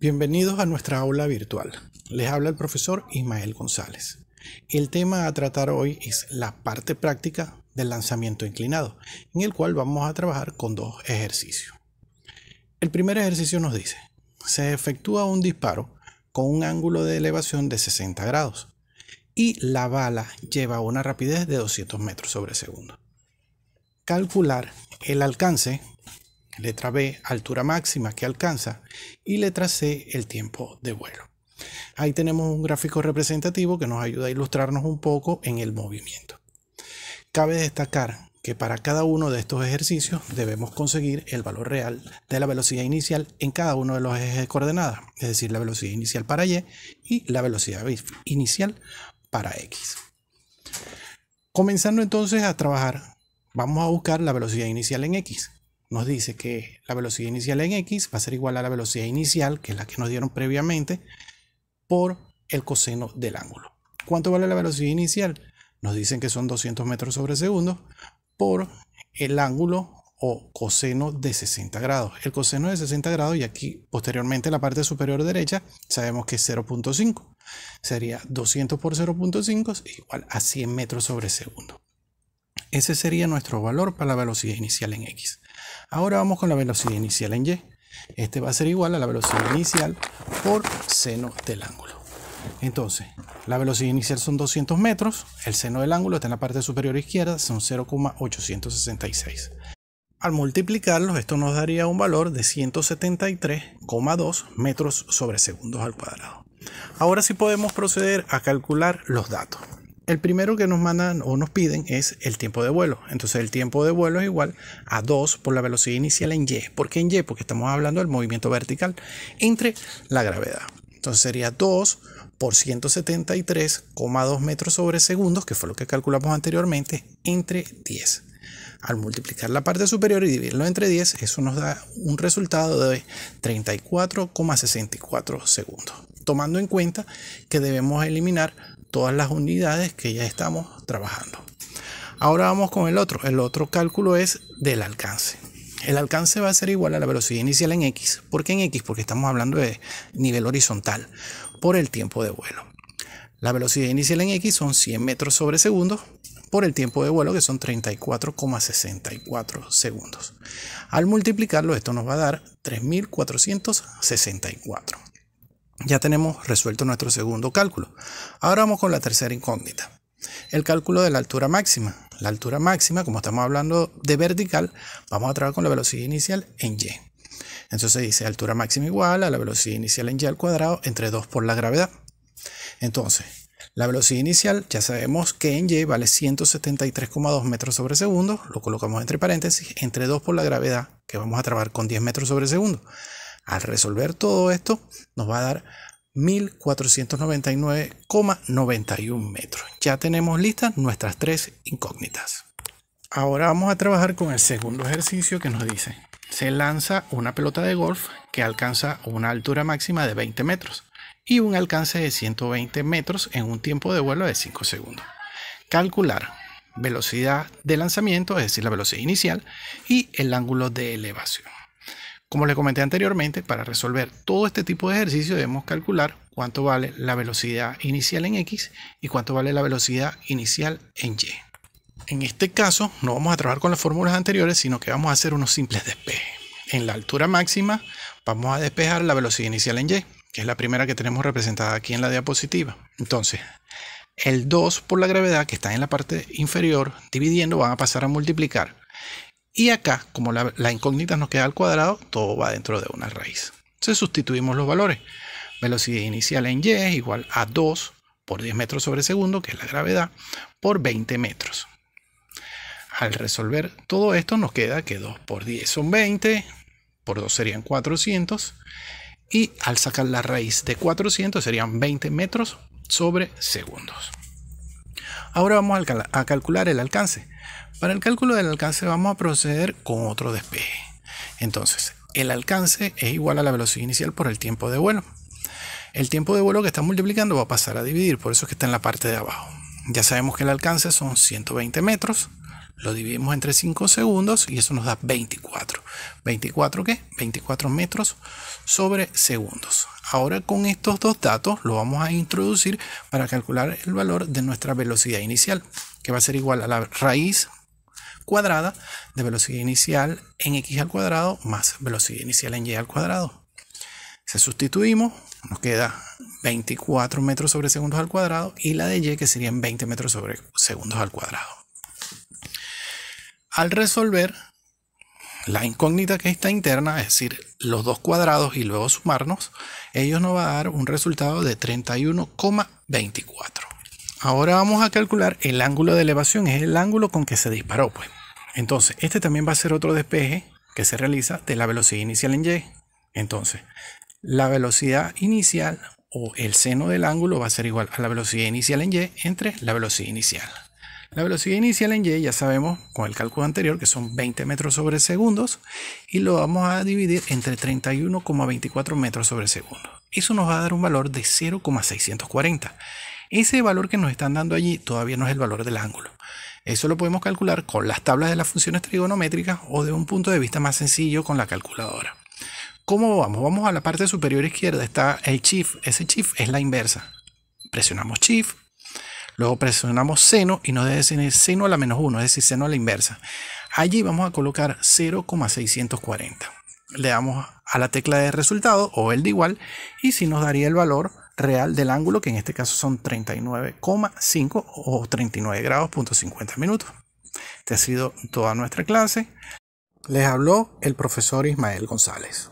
Bienvenidos a nuestra aula virtual. Les habla el profesor Ismael González. El tema a tratar hoy es la parte práctica del lanzamiento inclinado, en el cual vamos a trabajar con dos ejercicios. El primer ejercicio nos dice, se efectúa un disparo con un ángulo de elevación de 60 grados y la bala lleva una rapidez de 200 metros sobre segundo. Calcular el alcance letra B, altura máxima que alcanza, y letra C, el tiempo de vuelo. Ahí tenemos un gráfico representativo que nos ayuda a ilustrarnos un poco en el movimiento. Cabe destacar que para cada uno de estos ejercicios debemos conseguir el valor real de la velocidad inicial en cada uno de los ejes de coordenadas, es decir, la velocidad inicial para Y y la velocidad inicial para X. Comenzando entonces a trabajar, vamos a buscar la velocidad inicial en X nos dice que la velocidad inicial en x va a ser igual a la velocidad inicial, que es la que nos dieron previamente, por el coseno del ángulo. ¿Cuánto vale la velocidad inicial? Nos dicen que son 200 metros sobre segundo por el ángulo o coseno de 60 grados. El coseno de 60 grados, y aquí posteriormente la parte superior derecha, sabemos que es 0.5. Sería 200 por 0.5 igual a 100 metros sobre segundo. Ese sería nuestro valor para la velocidad inicial en X. Ahora vamos con la velocidad inicial en Y. Este va a ser igual a la velocidad inicial por seno del ángulo. Entonces, la velocidad inicial son 200 metros, el seno del ángulo está en la parte superior izquierda, son 0,866. Al multiplicarlos, esto nos daría un valor de 173,2 metros sobre segundos al cuadrado. Ahora sí podemos proceder a calcular los datos. El primero que nos mandan o nos piden es el tiempo de vuelo. Entonces el tiempo de vuelo es igual a 2 por la velocidad inicial en Y. ¿Por qué en Y? Porque estamos hablando del movimiento vertical entre la gravedad. Entonces sería 2 por 173,2 metros sobre segundos, que fue lo que calculamos anteriormente, entre 10. Al multiplicar la parte superior y dividirlo entre 10, eso nos da un resultado de 34,64 segundos tomando en cuenta que debemos eliminar todas las unidades que ya estamos trabajando. Ahora vamos con el otro. El otro cálculo es del alcance. El alcance va a ser igual a la velocidad inicial en X. ¿Por qué en X? Porque estamos hablando de nivel horizontal por el tiempo de vuelo. La velocidad inicial en X son 100 metros sobre segundo por el tiempo de vuelo que son 34,64 segundos. Al multiplicarlo esto nos va a dar 3.464. Ya tenemos resuelto nuestro segundo cálculo. Ahora vamos con la tercera incógnita. El cálculo de la altura máxima. La altura máxima, como estamos hablando de vertical, vamos a trabajar con la velocidad inicial en y. Entonces dice altura máxima igual a la velocidad inicial en y al cuadrado entre 2 por la gravedad. Entonces, la velocidad inicial ya sabemos que en y vale 173,2 metros sobre segundo, lo colocamos entre paréntesis, entre 2 por la gravedad, que vamos a trabajar con 10 metros sobre segundo. Al resolver todo esto, nos va a dar 1499,91 metros. Ya tenemos listas nuestras tres incógnitas. Ahora vamos a trabajar con el segundo ejercicio que nos dice. Se lanza una pelota de golf que alcanza una altura máxima de 20 metros y un alcance de 120 metros en un tiempo de vuelo de 5 segundos. Calcular velocidad de lanzamiento, es decir, la velocidad inicial, y el ángulo de elevación. Como les comenté anteriormente, para resolver todo este tipo de ejercicio debemos calcular cuánto vale la velocidad inicial en X y cuánto vale la velocidad inicial en Y. En este caso no vamos a trabajar con las fórmulas anteriores, sino que vamos a hacer unos simples despejes. En la altura máxima vamos a despejar la velocidad inicial en Y, que es la primera que tenemos representada aquí en la diapositiva. Entonces, el 2 por la gravedad que está en la parte inferior dividiendo van a pasar a multiplicar y acá, como la, incógnita nos queda al cuadrado, todo va dentro de una raíz. Entonces sustituimos los valores. Velocidad inicial en Y es igual a 2 por 10 metros sobre segundo, que es la gravedad, por 20 metros. Al resolver todo esto nos queda que 2 por 10 son 20, por 2 serían 400, y al sacar la raíz de 400 serían 20 metros sobre segundos. Ahora vamos a, calcular el alcance. Para el cálculo del alcance vamos a proceder con otro despeje. Entonces, el alcance es igual a la velocidad inicial por el tiempo de vuelo. El tiempo de vuelo que está multiplicando va a pasar a dividir, por eso es que está en la parte de abajo. Ya sabemos que el alcance son 120 metros lo dividimos entre 5 segundos y eso nos da 24. ¿24 qué? 24 metros sobre segundos. Ahora con estos dos datos lo vamos a introducir para calcular el valor de nuestra velocidad inicial, que va a ser igual a la raíz cuadrada de velocidad inicial en x al cuadrado más velocidad inicial en y al cuadrado. Se sustituimos, nos queda 24 metros sobre segundos al cuadrado y la de y que serían 20 metros sobre segundos al cuadrado al resolver la incógnita que está interna, es decir, los dos cuadrados y luego sumarnos, ellos nos va a dar un resultado de 31,24. Ahora vamos a calcular el ángulo de elevación, es el ángulo con que se disparó. Pues. Entonces, este también va a ser otro despeje que se realiza de la velocidad inicial en Y. Entonces, la velocidad inicial o el seno del ángulo va a ser igual a la velocidad inicial en Y entre la velocidad inicial. La velocidad inicial en Y ya sabemos con el cálculo anterior que son 20 metros sobre segundos y lo vamos a dividir entre 31,24 metros sobre segundo. Eso nos va a dar un valor de 0,640. Ese valor que nos están dando allí todavía no es el valor del ángulo. Eso lo podemos calcular con las tablas de las funciones trigonométricas o de un punto de vista más sencillo con la calculadora. ¿Cómo vamos? Vamos a la parte superior izquierda, está el shift. Ese shift es la inversa. Presionamos shift, Luego presionamos seno y nos debe ser seno a la menos 1, es decir, seno a la inversa. Allí vamos a colocar 0,640. Le damos a la tecla de resultado o el de igual y si nos daría el valor real del ángulo, que en este caso son 39,5 o 39 grados, punto 50 minutos. Esta ha sido toda nuestra clase. Les habló el profesor Ismael González.